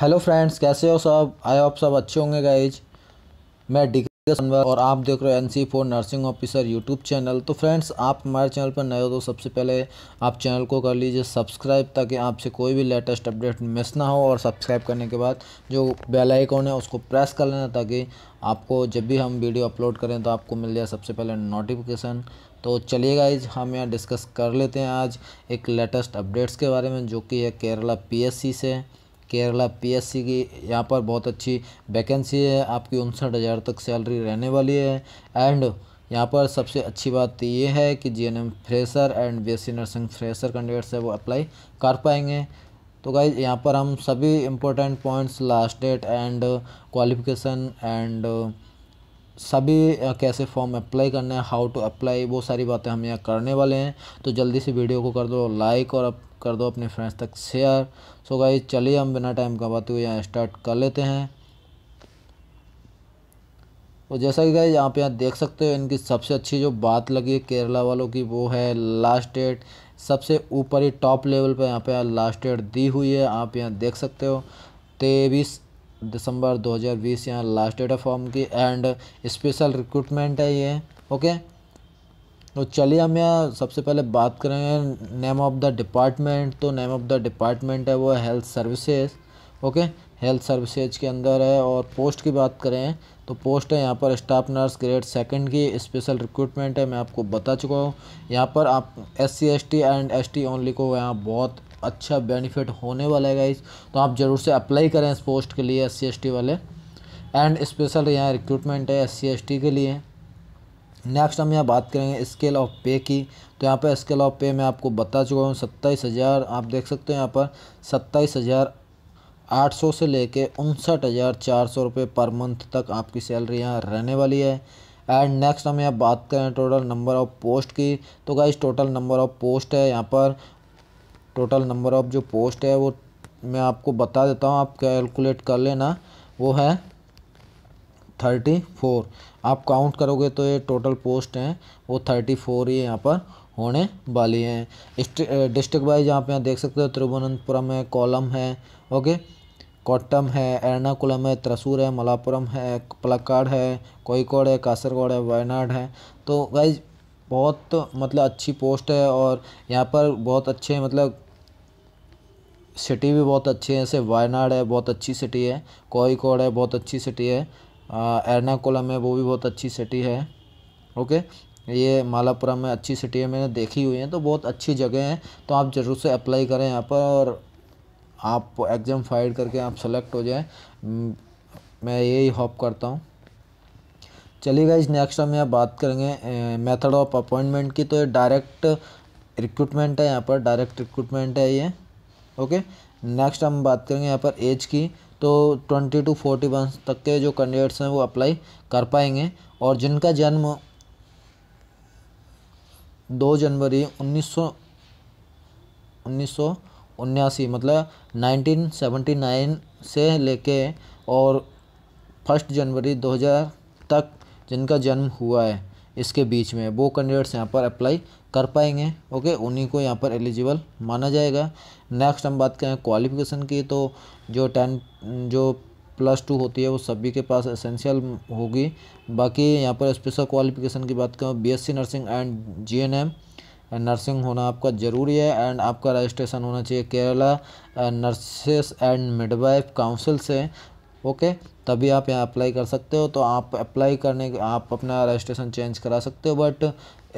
hello friends कैसे हो सब आई आप सब अच्छे होंगे गाइज मैं डिग्री और आप देख रहे हो N C four nursing officer YouTube channel तो फ्रेंड्स आप हमारे चैनल पर नए हो तो सबसे पहले आप चैनल को कर लीजिए सब्सक्राइब ताकि आपसे कोई भी लेटेस्ट अपडेट मिस ना हो और सब्सक्राइब करने के बाद जो बेल आइकॉन है उसको प्रेस कर लेना ताकि आपको जब भी हम वीडियो अपलोड करें तो आपको मिल जाए सबसे पहले नोटिफिकेशन तो चलिए गाइज हम यहाँ डिस्कस कर लेते हैं आज एक लेटेस्ट अपडेट्स के बारे में जो कि है केरला पी से केरला पीएससी की यहाँ पर बहुत अच्छी वैकेंसी है आपकी उनसठ हज़ार तक सैलरी रहने वाली है एंड यहाँ पर सबसे अच्छी बात तो ये है कि GNM fresher and BSc nursing fresher candidates है वो अप्लाई कर पाएंगे तो गाइज यहाँ पर हम सभी important points last date and qualification and सभी कैसे फॉर्म अप्लाई करना है हाउ टू अप्लाई वो सारी बातें हम यहाँ करने वाले हैं तो जल्दी से वीडियो को कर दो लाइक और कर दो अपने फ्रेंड्स तक शेयर सो गाइज चलिए हम बिना टाइम गंवाते हुए यहाँ स्टार्ट कर लेते हैं तो जैसा कि गाइज यहाँ पे यहाँ देख सकते हो इनकी सबसे अच्छी जो बात लगी है केरला वालों की वो है लास्ट डेट सबसे ऊपर ही टॉप लेवल पे यहाँ पे यहाँ लास्ट डेट दी हुई है आप यहाँ देख सकते हो तेईस दिसंबर 2020 यहाँ लास्ट डेट है फॉर्म की एंड स्पेशल रिक्रूटमेंट है ये ओके तो चलिए हम यहाँ सबसे पहले बात करेंगे नेम ऑफ़ द डिपार्टमेंट तो नेम ऑफ़ द डिपार्टमेंट है वो health services okay health services के अंदर है और पोस्ट की बात करें तो पोस्ट है यहाँ पर स्टाफ नर्स ग्रेड सेकंड की स्पेशल रिक्रूटमेंट है मैं आपको बता चुका हूँ यहाँ पर आप S C S T and S T only को यहाँ बहुत अच्छा बेनिफिट होने वाला है इस तो आप ज़रूर से अप्लाई करें इस पोस्ट के लिए एस सी एस टी वाले एंड स्पेशल यहाँ रिक्रूटमेंट है एस सी एस टी के लिए नेक्स्ट हम यहाँ बात करेंगे स्केल ऑफ पे की तो यहाँ पर स्केल ऑफ पे मैं आपको बता चुका हूँ सत्ताईस हज़ार आप देख सकते हो यहाँ पर सत्ताईस हज़ार आठ सौ से लेके उनसठ हज़ार चार सौ रुपये पर मंथ तक आपकी सैलरी यहाँ रहने वाली है एंड नेक्स्ट हम यहाँ बात करें टोटल नंबर ऑफ़ पोस्ट की तो guys total number of post है यहाँ पर टोटल नंबर ऑफ़ जो पोस्ट है वो मैं आपको बता देता हूँ आप कैलकुलेट कर लेना वो है थर्टी फोर आप काउंट करोगे तो ये टोटल पोस्ट हैं वो थर्टी फोर ही यहाँ पर होने वाली हैं डिस्ट्रिक्ट वाइज यहाँ आप यहाँ देख सकते हो तिरुवनंतपुरम है कोलम है ओके कोट्टम है एर्नाकुलम है त्रसूर है मलापुरम है पलक्काड है कोईकोड है कासरगोड है वायनाड है तो वाइज बहुत मतलब अच्छी पोस्ट है और यहाँ पर बहुत अच्छे मतलब सिटी भी बहुत अच्छी है जैसे वायनाड है बहुत अच्छी सिटी है कोईकोड है बहुत अच्छी सिटी है एर्नाकुलम है वो भी बहुत अच्छी सिटी है ओके ये मालापुरम में अच्छी सिटी है मैंने देखी हुई है तो बहुत अच्छी जगह हैं तो आप ज़रूर से अप्लाई करें यहाँ पर और आप एग्ज़ाम फाइल करके आप सेलेक्ट हो जाए मैं यही होप करता हूँ चलिए इस नेक्स्ट हम यहाँ बात करेंगे मेथड ऑफ अपॉइंटमेंट की तो ये डायरेक्ट रिक्रूटमेंट है यहाँ पर डायरेक्ट रिक्रूटमेंट है ये ओके नेक्स्ट हम बात करेंगे यहाँ पर एज की तो ट्वेंटी टू फोर्टी वन तक के जो कैंडिडेट्स हैं वो अप्लाई कर पाएंगे और जिनका जन्म दो जनवरी उन्नीस सौ उन्नीस सौ उन्यासी मतलब नाइनटीन सेवेंटी नाइन से लेके और फर्स्ट जनवरी दो हज़ार तक जिनका जन्म हुआ है इसके बीच में वो कैंडिडेट्स यहाँ पर अप्लाई कर पाएंगे ओके उन्हीं को यहाँ पर एलिजिबल माना जाएगा नेक्स्ट हम बात करें क्वालिफिकेशन की तो जो टेन जो प्लस टू होती है वो सभी के पास एसेंशियल होगी बाकी यहाँ पर स्पेशल क्वालिफिकेशन की बात करें BSc nursing and GNM nursing होना आपका ज़रूरी है एंड आपका रजिस्ट्रेशन होना चाहिए Kerala nurses and midwife council से ओके तभी आप यहाँ अप्लाई कर सकते हो तो आप अप्लाई करने के आप अपना रजिस्ट्रेशन चेंज करा सकते हो बट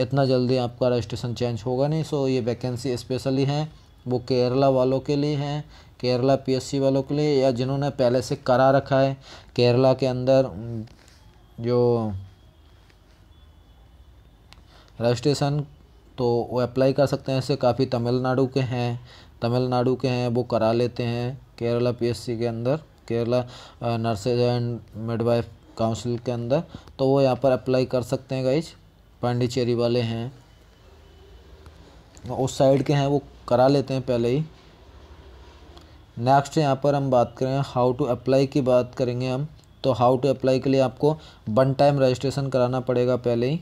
इतना जल्दी आपका रजिस्ट्रेशन चेंज होगा नहीं सो ये वैकेंसी स्पेशली है वो केरला वालों के लिए हैं केरला पीएससी वालों के लिए या जिन्होंने पहले से करा रखा है केरला के अंदर जो रजिस्ट्रेशन तो वो अप्लाई कर सकते हैं ऐसे काफ़ी तमिलनाडु के हैं तमिलनाडु के हैं वो करा लेते हैं केरला पीएससी के अंदर Kerala nurses and midwife council के अंदर तो वो यहाँ पर अप्लाई कर सकते हैं गाइज पांडिचेरी वाले हैं उस साइड के हैं वो करा लेते हैं पहले ही नेक्स्ट यहाँ पर हम बात करें हाउ टू अप्लाई की बात करेंगे हम तो हाउ टू अप्लाई के लिए आपको वन टाइम रजिस्ट्रेशन कराना पड़ेगा पहले ही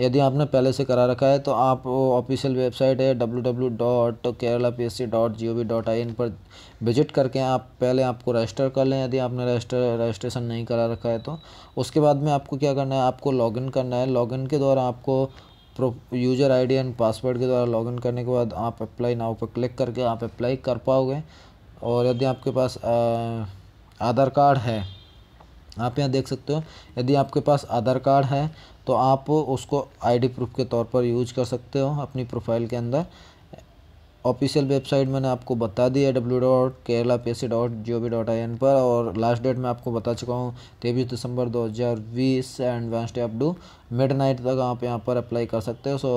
यदि आपने पहले से करा रखा है तो आप ऑफिशियल वेबसाइट है W W dot Kerala P S C dot G O V dot I N पर विजिट करके आप पहले आपको रजिस्टर कर लें यदि आपने रजिस्टर रजिस्ट्रेशन नहीं करा रखा है तो उसके बाद में आपको क्या करना है आपको लॉगिन करना है लॉगिन के द्वारा आपको प्रो यूज़र डी एंड पासवर्ड के द्वारा लॉगिन करने के बाद आप अप्लाई नाव पर क्लिक करके आप अप्लाई कर पाओगे और यदि आपके पास आधार कार्ड है आप यहाँ देख सकते हो यदि आपके पास आधार कार्ड है तो आप उसको आईडी प्रूफ के तौर पर यूज कर सकते हो अपनी प्रोफाइल के अंदर ऑफिशियल वेबसाइट मैंने आपको बता दी है W dot Kerala P S C dot G O V dot I N पर और लास्ट डेट मैं आपको बता चुका हूँ तेईस दिसंबर दो हज़ार बीस and Wednesday up to midnight तक आप यहाँ पर अप्लाई कर सकते हो सो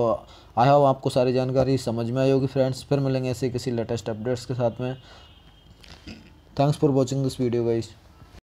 आई होप आपको सारी जानकारी समझ में आई होगी फ्रेंड्स फिर मिलेंगे ऐसे किसी लेटेस्ट अपडेट्स के साथ में thanks for watching this video guys